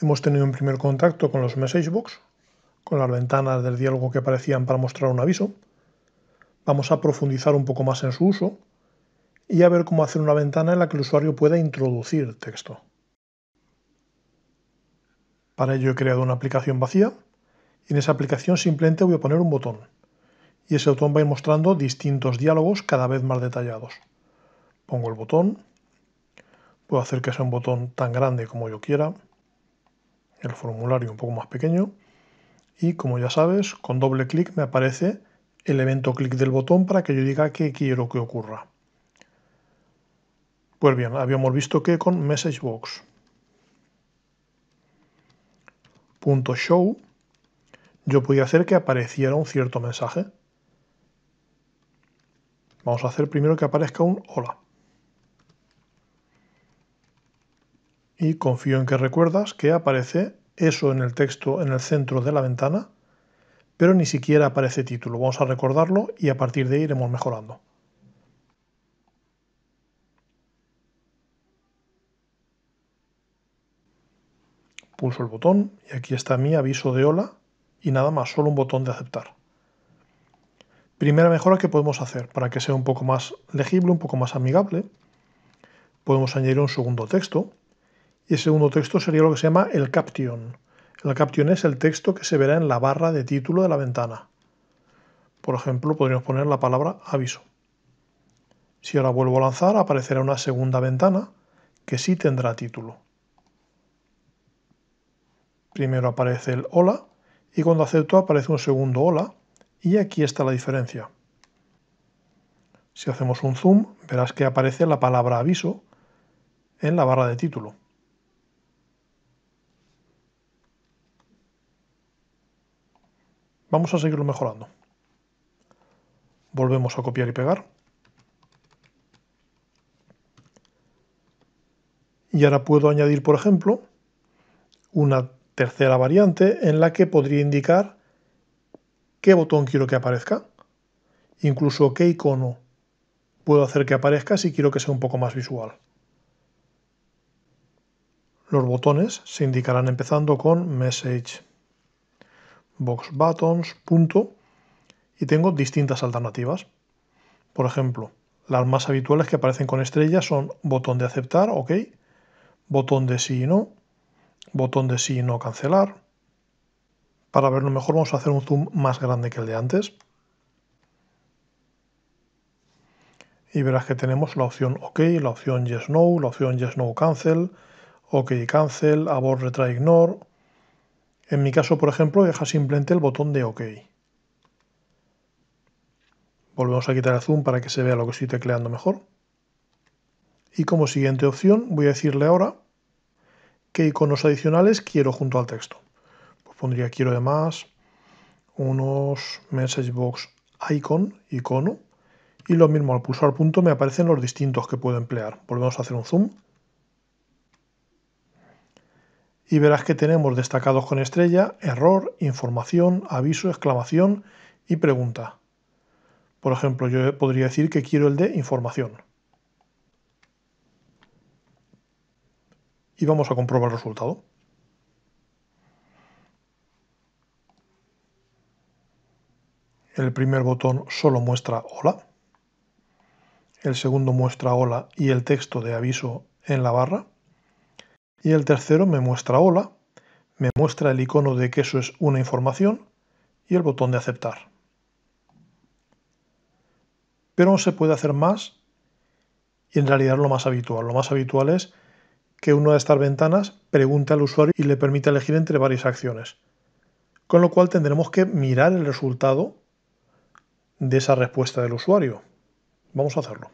Hemos tenido un primer contacto con los message box, con las ventanas del diálogo que aparecían para mostrar un aviso. Vamos a profundizar un poco más en su uso y a ver cómo hacer una ventana en la que el usuario pueda introducir texto. Para ello he creado una aplicación vacía y en esa aplicación simplemente voy a poner un botón y ese botón va a ir mostrando distintos diálogos cada vez más detallados. Pongo el botón, puedo hacer que sea un botón tan grande como yo quiera, el formulario un poco más pequeño y como ya sabes, con doble clic me aparece el evento clic del botón para que yo diga qué quiero que ocurra. Pues bien, habíamos visto que con MessageBox.show yo podía hacer que apareciera un cierto mensaje. Vamos a hacer primero que aparezca un hola. y confío en que recuerdas que aparece eso en el texto en el centro de la ventana, pero ni siquiera aparece título. Vamos a recordarlo y a partir de ahí iremos mejorando. Pulso el botón y aquí está mi aviso de hola y nada más, solo un botón de aceptar. Primera mejora que podemos hacer para que sea un poco más legible, un poco más amigable. Podemos añadir un segundo texto y el segundo texto sería lo que se llama el caption. El caption es el texto que se verá en la barra de título de la ventana. Por ejemplo, podríamos poner la palabra aviso. Si ahora vuelvo a lanzar, aparecerá una segunda ventana que sí tendrá título. Primero aparece el hola y cuando acepto aparece un segundo hola y aquí está la diferencia. Si hacemos un zoom, verás que aparece la palabra aviso en la barra de título. Vamos a seguirlo mejorando. Volvemos a copiar y pegar. Y ahora puedo añadir, por ejemplo, una tercera variante en la que podría indicar qué botón quiero que aparezca, incluso qué icono puedo hacer que aparezca si quiero que sea un poco más visual. Los botones se indicarán empezando con Message box buttons, punto, y tengo distintas alternativas. Por ejemplo, las más habituales que aparecen con estrellas son botón de aceptar, ok, botón de sí y no, botón de sí y no cancelar. Para verlo mejor vamos a hacer un zoom más grande que el de antes. Y verás que tenemos la opción OK, la opción Yes No, la opción Yes No Cancel, OK Cancel, Abort Retry Ignore, en mi caso, por ejemplo, deja simplemente el botón de OK. Volvemos a quitar el zoom para que se vea lo que estoy tecleando mejor. Y como siguiente opción voy a decirle ahora qué iconos adicionales quiero junto al texto. Pues pondría quiero además unos message box icon, icono, y lo mismo al pulsar punto me aparecen los distintos que puedo emplear. Volvemos a hacer un zoom y verás que tenemos destacados con estrella, error, información, aviso, exclamación y pregunta. Por ejemplo, yo podría decir que quiero el de información. Y vamos a comprobar el resultado. El primer botón solo muestra hola. El segundo muestra hola y el texto de aviso en la barra. Y el tercero me muestra hola, me muestra el icono de que eso es una información y el botón de aceptar. Pero no se puede hacer más y en realidad lo más habitual. Lo más habitual es que una de estas ventanas pregunte al usuario y le permite elegir entre varias acciones. Con lo cual tendremos que mirar el resultado de esa respuesta del usuario. Vamos a hacerlo.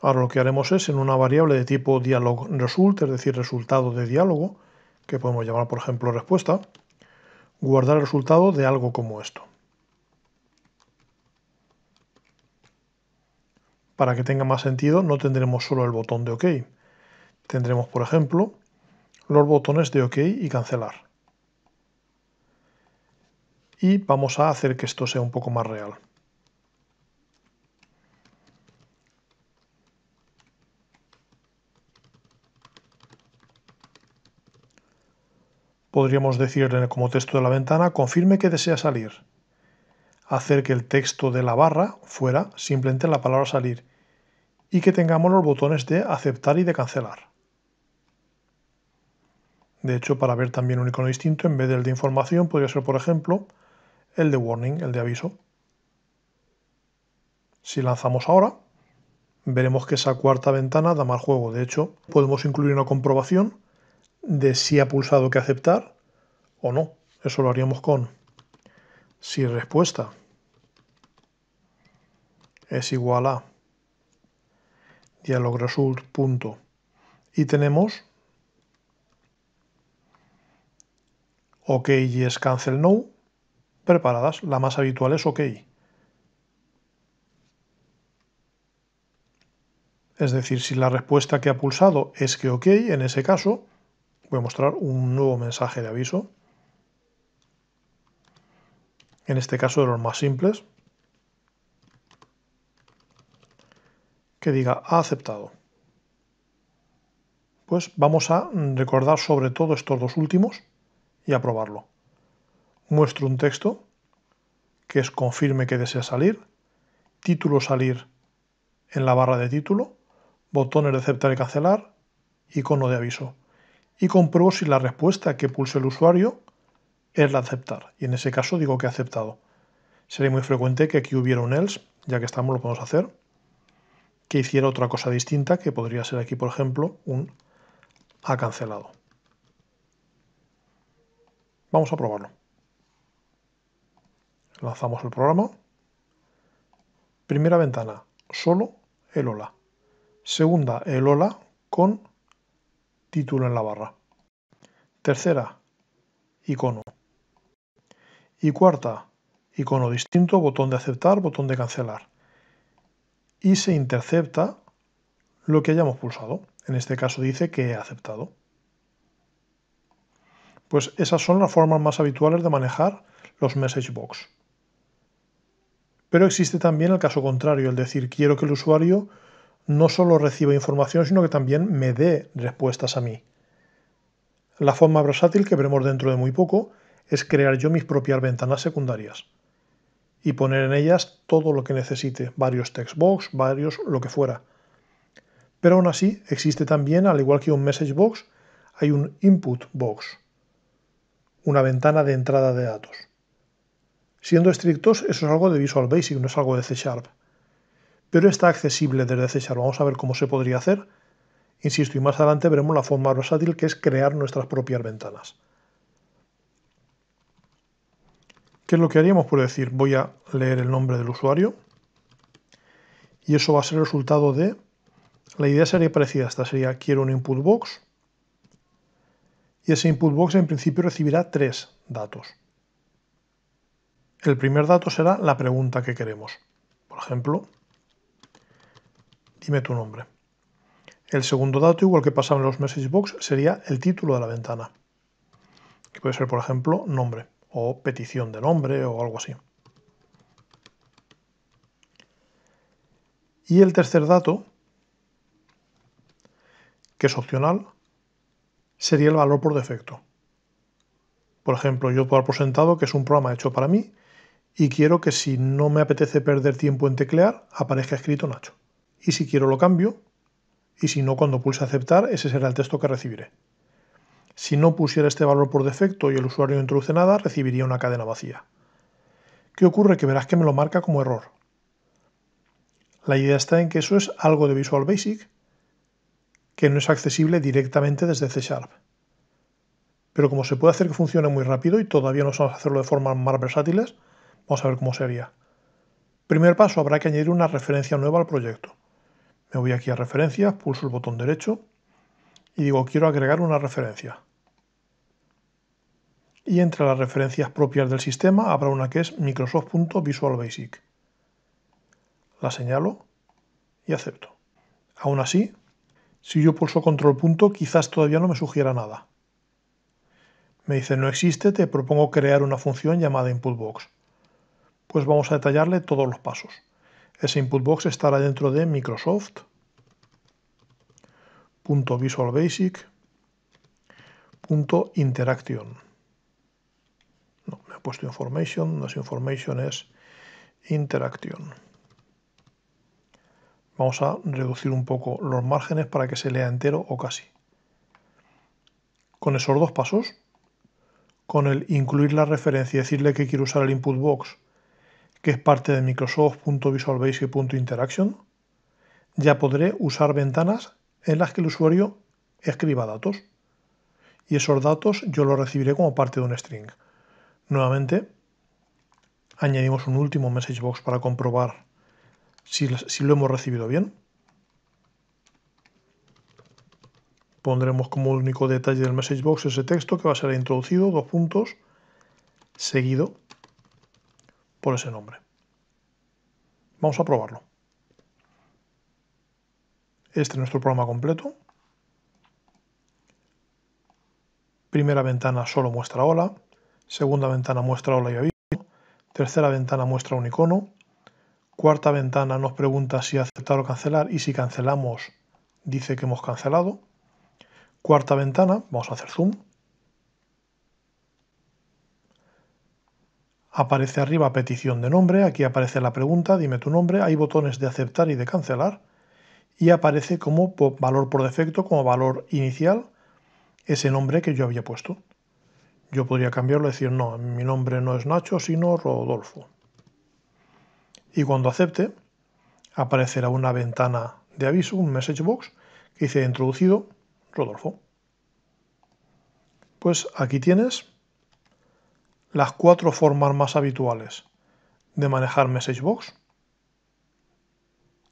Ahora lo que haremos es en una variable de tipo dialog result, es decir, resultado de diálogo, que podemos llamar por ejemplo respuesta, guardar el resultado de algo como esto. Para que tenga más sentido no tendremos solo el botón de OK, tendremos por ejemplo los botones de OK y cancelar. Y vamos a hacer que esto sea un poco más real. podríamos decirle como texto de la ventana, confirme que desea salir. Hacer que el texto de la barra fuera simplemente la palabra salir y que tengamos los botones de aceptar y de cancelar. De hecho, para ver también un icono distinto, en vez del de información, podría ser, por ejemplo, el de warning, el de aviso. Si lanzamos ahora, veremos que esa cuarta ventana da mal juego. De hecho, podemos incluir una comprobación de si ha pulsado que aceptar o no. Eso lo haríamos con si respuesta es igual a dialog result punto y tenemos ok y es cancel no preparadas. La más habitual es ok. Es decir, si la respuesta que ha pulsado es que ok, en ese caso voy a mostrar un nuevo mensaje de aviso. En este caso de los más simples. Que diga ha aceptado. Pues vamos a recordar sobre todo estos dos últimos y aprobarlo. Muestro un texto que es confirme que desea salir, título salir en la barra de título, botones de aceptar y cancelar, icono de aviso y compruebo si la respuesta que pulse el usuario es la aceptar. Y en ese caso digo que ha aceptado. Sería muy frecuente que aquí hubiera un else, ya que estamos lo podemos hacer, que hiciera otra cosa distinta, que podría ser aquí, por ejemplo, un ha cancelado. Vamos a probarlo. Lanzamos el programa. Primera ventana, solo el hola. Segunda, el hola con título en la barra. Tercera, icono. Y cuarta, icono distinto, botón de aceptar, botón de cancelar. Y se intercepta lo que hayamos pulsado. En este caso dice que he aceptado. Pues esas son las formas más habituales de manejar los message box. Pero existe también el caso contrario, el decir quiero que el usuario no solo reciba información, sino que también me dé respuestas a mí. La forma versátil que veremos dentro de muy poco es crear yo mis propias ventanas secundarias y poner en ellas todo lo que necesite, varios textbox, varios lo que fuera. Pero aún así existe también, al igual que un message box, hay un input box, una ventana de entrada de datos. Siendo estrictos, eso es algo de Visual Basic, no es algo de C Sharp pero está accesible desde c Vamos a ver cómo se podría hacer. Insisto, y más adelante veremos la forma versátil que es crear nuestras propias ventanas. ¿Qué es lo que haríamos? por pues decir, voy a leer el nombre del usuario y eso va a ser el resultado de... La idea sería parecida, esta sería quiero un input box y ese input box en principio recibirá tres datos. El primer dato será la pregunta que queremos. Por ejemplo, dime tu nombre. El segundo dato, igual que pasaba en los message box, sería el título de la ventana, que puede ser, por ejemplo, nombre o petición de nombre o algo así. Y el tercer dato, que es opcional, sería el valor por defecto. Por ejemplo, yo puedo dar por que es un programa hecho para mí y quiero que si no me apetece perder tiempo en teclear, aparezca escrito Nacho y si quiero lo cambio y si no cuando pulse aceptar ese será el texto que recibiré. Si no pusiera este valor por defecto y el usuario no introduce nada, recibiría una cadena vacía. ¿Qué ocurre? Que verás que me lo marca como error. La idea está en que eso es algo de Visual Basic que no es accesible directamente desde C Sharp. Pero como se puede hacer que funcione muy rápido y todavía no a hacerlo de forma más versátiles, vamos a ver cómo sería. Primer paso, habrá que añadir una referencia nueva al proyecto. Me voy aquí a referencias, pulso el botón derecho y digo quiero agregar una referencia. Y entre las referencias propias del sistema habrá una que es Microsoft.visualBasic. Basic. La señalo y acepto. Aún así, si yo pulso control punto, quizás todavía no me sugiera nada. Me dice no existe, te propongo crear una función llamada inputBox. Pues vamos a detallarle todos los pasos. Ese input box estará dentro de Microsoft. Visual Basic. No, me he puesto information, no es information, es interaction. Vamos a reducir un poco los márgenes para que se lea entero o casi. Con esos dos pasos, con el incluir la referencia y decirle que quiero usar el input box que es parte de Microsoft.visualbasic.interaction, ya podré usar ventanas en las que el usuario escriba datos. Y esos datos yo los recibiré como parte de un string. Nuevamente, añadimos un último message box para comprobar si, si lo hemos recibido bien. Pondremos como único detalle del message box ese texto que va a ser introducido, dos puntos, seguido por ese nombre. Vamos a probarlo. Este es nuestro programa completo. Primera ventana solo muestra hola, Segunda ventana muestra hola y aviso. Tercera ventana muestra un icono. Cuarta ventana nos pregunta si aceptar o cancelar y si cancelamos dice que hemos cancelado. Cuarta ventana, vamos a hacer zoom. Aparece arriba petición de nombre, aquí aparece la pregunta, dime tu nombre, hay botones de aceptar y de cancelar y aparece como valor por defecto, como valor inicial, ese nombre que yo había puesto. Yo podría cambiarlo y decir, no, mi nombre no es Nacho, sino Rodolfo. Y cuando acepte, aparecerá una ventana de aviso, un message box, que dice introducido Rodolfo. Pues aquí tienes las cuatro formas más habituales de manejar MessageBox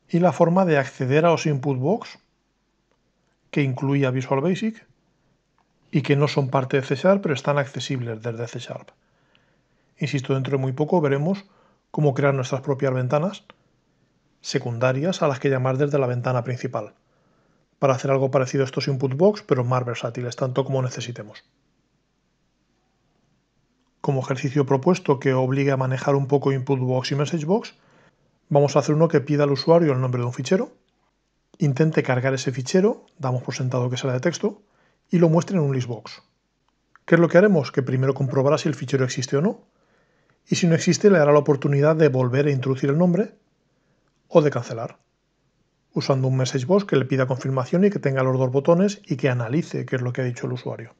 y la forma de acceder a los input box que incluía Visual Basic y que no son parte de C Sharp pero están accesibles desde C Sharp. Insisto, dentro de muy poco veremos cómo crear nuestras propias ventanas secundarias a las que llamar desde la ventana principal para hacer algo parecido a estos input box pero más versátiles tanto como necesitemos como ejercicio propuesto que obligue a manejar un poco input box y message box, vamos a hacer uno que pida al usuario el nombre de un fichero, intente cargar ese fichero, damos por sentado que será de texto, y lo muestre en un box. ¿Qué es lo que haremos? Que primero comprobará si el fichero existe o no, y si no existe le dará la oportunidad de volver a introducir el nombre o de cancelar, usando un message box que le pida confirmación y que tenga los dos botones y que analice qué es lo que ha dicho el usuario.